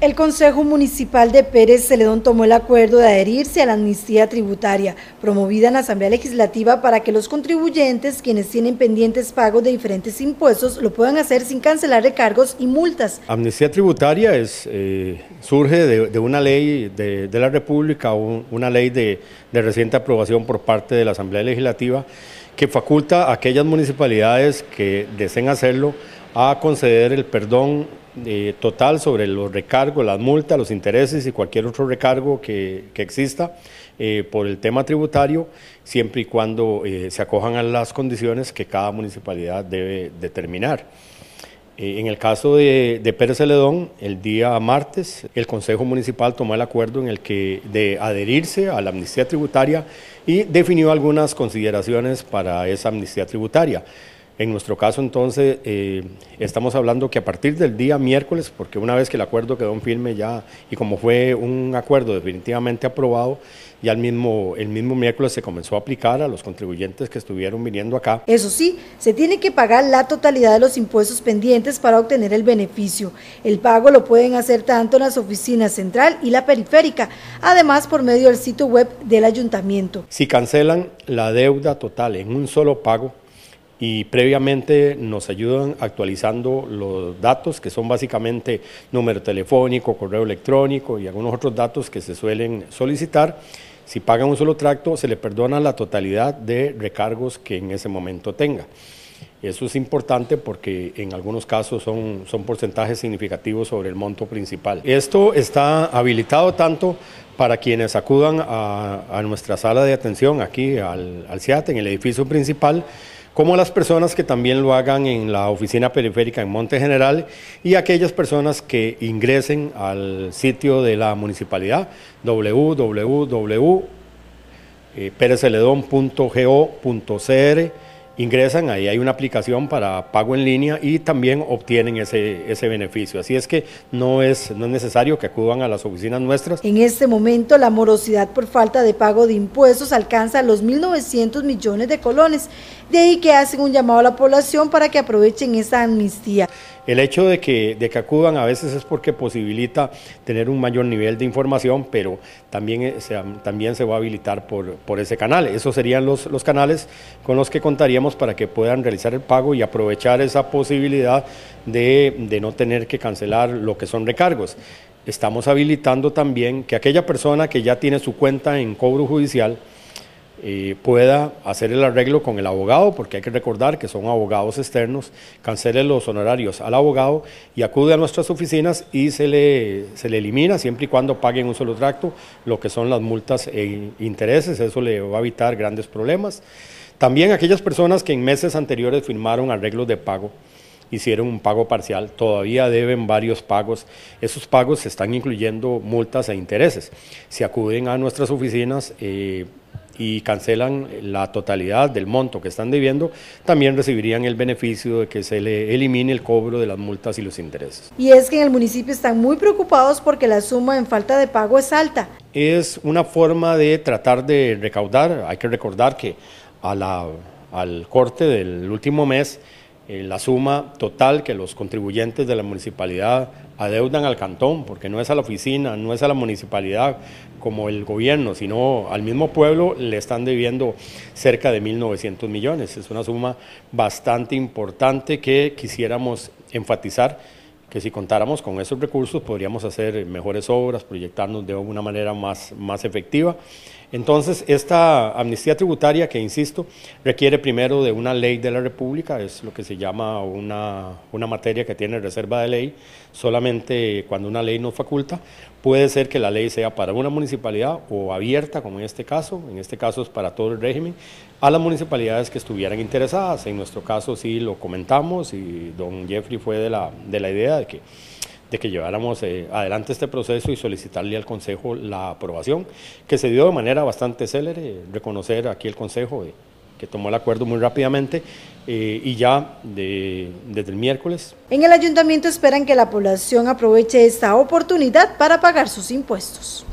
El Consejo Municipal de Pérez Celedón tomó el acuerdo de adherirse a la amnistía tributaria promovida en la Asamblea Legislativa para que los contribuyentes quienes tienen pendientes pagos de diferentes impuestos lo puedan hacer sin cancelar recargos y multas. Amnistía tributaria es, eh, surge de, una ley de, la República, una ley de, de reciente aprobación por parte de la Asamblea Legislativa que faculta a aquellas municipalidades que deseen hacerlo a conceder el perdón eh, total sobre los recargos, las multas, los intereses y cualquier otro recargo que, exista eh, por el tema tributario, siempre y cuando eh, se acojan a las condiciones que cada municipalidad debe determinar. En el caso de, Pérez Celedón, el día martes, el Consejo Municipal tomó el acuerdo en el que de adherirse a la amnistía tributaria y definió algunas consideraciones para esa amnistía tributaria. En nuestro caso, entonces, eh, estamos hablando que a partir del día miércoles, porque una vez que el acuerdo quedó en firme ya, y como fue un acuerdo definitivamente aprobado, ya el mismo, el mismo miércoles se comenzó a aplicar a los contribuyentes que estuvieron viniendo acá. Eso sí, se tiene que pagar la totalidad de los impuestos pendientes para obtener el beneficio. El pago lo pueden hacer tanto en las oficinas central y la periférica, además por medio del sitio web del ayuntamiento. Si cancelan la deuda total en un solo pago, y previamente nos ayudan actualizando los datos que son básicamente número telefónico, correo electrónico y algunos otros datos que se suelen solicitar. Si pagan un solo tracto, se le perdona la totalidad de recargos que en ese momento tenga. Eso es importante porque en algunos casos son, son porcentajes significativos sobre el monto principal. Esto está habilitado tanto para quienes acudan a, nuestra sala de atención aquí al, al CIAT, en el edificio principal, como las personas que también lo hagan en la oficina periférica en Monte General y aquellas personas que ingresen al sitio de la municipalidad www.pereceledón.go.cr eh, ingresan, ahí hay una aplicación para pago en línea y también obtienen ese, beneficio. Así es que no es, no es necesario que acudan a las oficinas nuestras. En este momento la morosidad por falta de pago de impuestos alcanza los 1.900 millones de colones de ahí que hacen un llamado a la población para que aprovechen esa amnistía. El hecho de que, acudan a veces es porque posibilita tener un mayor nivel de información, pero también eh, se, también se va a habilitar por, ese canal. Esos serían los, canales con los que contaríamos para que puedan realizar el pago y aprovechar esa posibilidad de no tener que cancelar lo que son recargos estamos habilitando también que aquella persona que ya tiene su cuenta en cobro judicial pueda hacer el arreglo con el abogado, porque hay que recordar que son abogados externos, cancele los honorarios al abogado y acude a nuestras oficinas y se le, se le elimina siempre y cuando paguen un solo tracto lo que son las multas e intereses, eso le va a evitar grandes problemas. También aquellas personas que en meses anteriores firmaron arreglos de pago hicieron un pago parcial, todavía deben varios pagos. Esos pagos se están incluyendo multas e intereses. Si acuden a nuestras oficinas, eh, y cancelan la totalidad del monto que están debiendo, también recibirían el beneficio de que se le elimine el cobro de las multas y los intereses. Y es que en el municipio están muy preocupados porque la suma en falta de pago es alta. Es una forma de tratar de recaudar, hay que recordar que a al corte del último mes, eh, la suma total que los contribuyentes de la municipalidad adeudan al cantón, porque no es a la oficina, no es a la municipalidad como el gobierno, sino al mismo pueblo le están debiendo cerca de 1.900 millones. Es una suma bastante importante que quisiéramos enfatizar que si contáramos con esos recursos podríamos hacer mejores obras, proyectarnos de una manera más, más efectiva entonces, esta amnistía tributaria, que insisto, requiere primero de una ley de la República, es lo que se llama una, materia que tiene reserva de ley, solamente cuando una ley no faculta, puede ser que la ley sea para una municipalidad o abierta, como en este caso, en este caso es para todo el régimen, a las municipalidades que estuvieran interesadas. En nuestro caso sí lo comentamos y don Jeffrey fue de la, de la idea de que de que lleváramos eh, adelante este proceso y solicitarle al Consejo la aprobación, que se dio de manera bastante célere, reconocer aquí el Consejo eh, que tomó el acuerdo muy rápidamente eh, y ya desde el miércoles. En el ayuntamiento esperan que la población aproveche esta oportunidad para pagar sus impuestos.